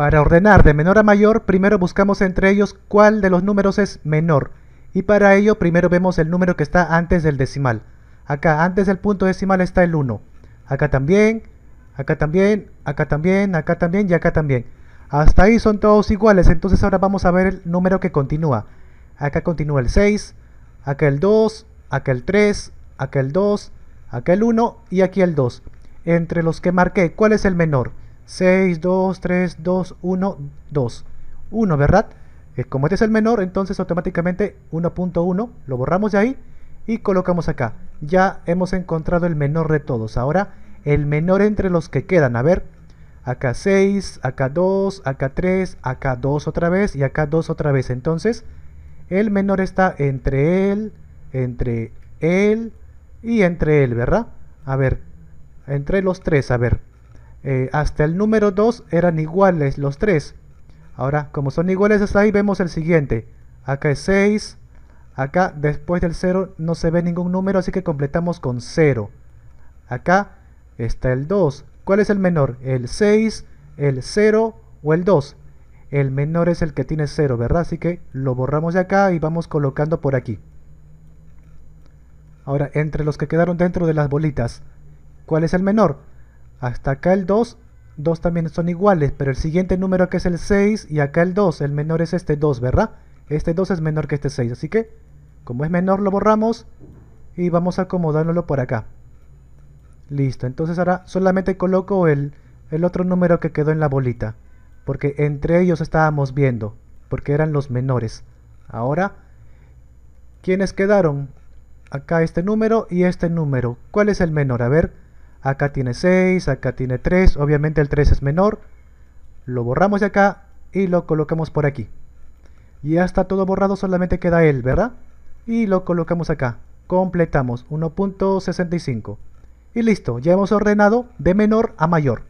Para ordenar de menor a mayor, primero buscamos entre ellos cuál de los números es menor. Y para ello primero vemos el número que está antes del decimal. Acá, antes del punto decimal está el 1. Acá también, acá también, acá también, acá también y acá también. Hasta ahí son todos iguales, entonces ahora vamos a ver el número que continúa. Acá continúa el 6, acá el 2, acá el 3, acá el 2, acá el 1 y aquí el 2. Entre los que marqué, ¿cuál es el menor? 6, 2, 3, 2, 1, 2. 1, ¿verdad? Eh, como este es el menor, entonces automáticamente 1.1 lo borramos de ahí y colocamos acá. Ya hemos encontrado el menor de todos. Ahora el menor entre los que quedan. A ver, acá 6, acá 2, acá 3, acá 2 otra vez y acá 2 otra vez. Entonces el menor está entre él, entre él y entre él, ¿verdad? A ver, entre los tres, a ver. Eh, hasta el número 2 eran iguales los 3 Ahora, como son iguales hasta ahí, vemos el siguiente. Acá es 6. Acá, después del 0, no se ve ningún número, así que completamos con 0. Acá está el 2. ¿Cuál es el menor? ¿El 6, el 0 o el 2? El menor es el que tiene 0, ¿verdad? Así que lo borramos de acá y vamos colocando por aquí. Ahora, entre los que quedaron dentro de las bolitas, ¿cuál es el menor? Hasta acá el 2, 2 también son iguales, pero el siguiente número que es el 6 y acá el 2, el menor es este 2, ¿verdad? Este 2 es menor que este 6, así que como es menor lo borramos y vamos a acomodarlo por acá. Listo, entonces ahora solamente coloco el, el otro número que quedó en la bolita, porque entre ellos estábamos viendo, porque eran los menores. Ahora, ¿quiénes quedaron? Acá este número y este número. ¿Cuál es el menor? A ver, acá tiene 6, acá tiene 3, obviamente el 3 es menor, lo borramos de acá y lo colocamos por aquí. Y ya está todo borrado, solamente queda él, ¿verdad? Y lo colocamos acá, completamos, 1.65. Y listo, ya hemos ordenado de menor a mayor.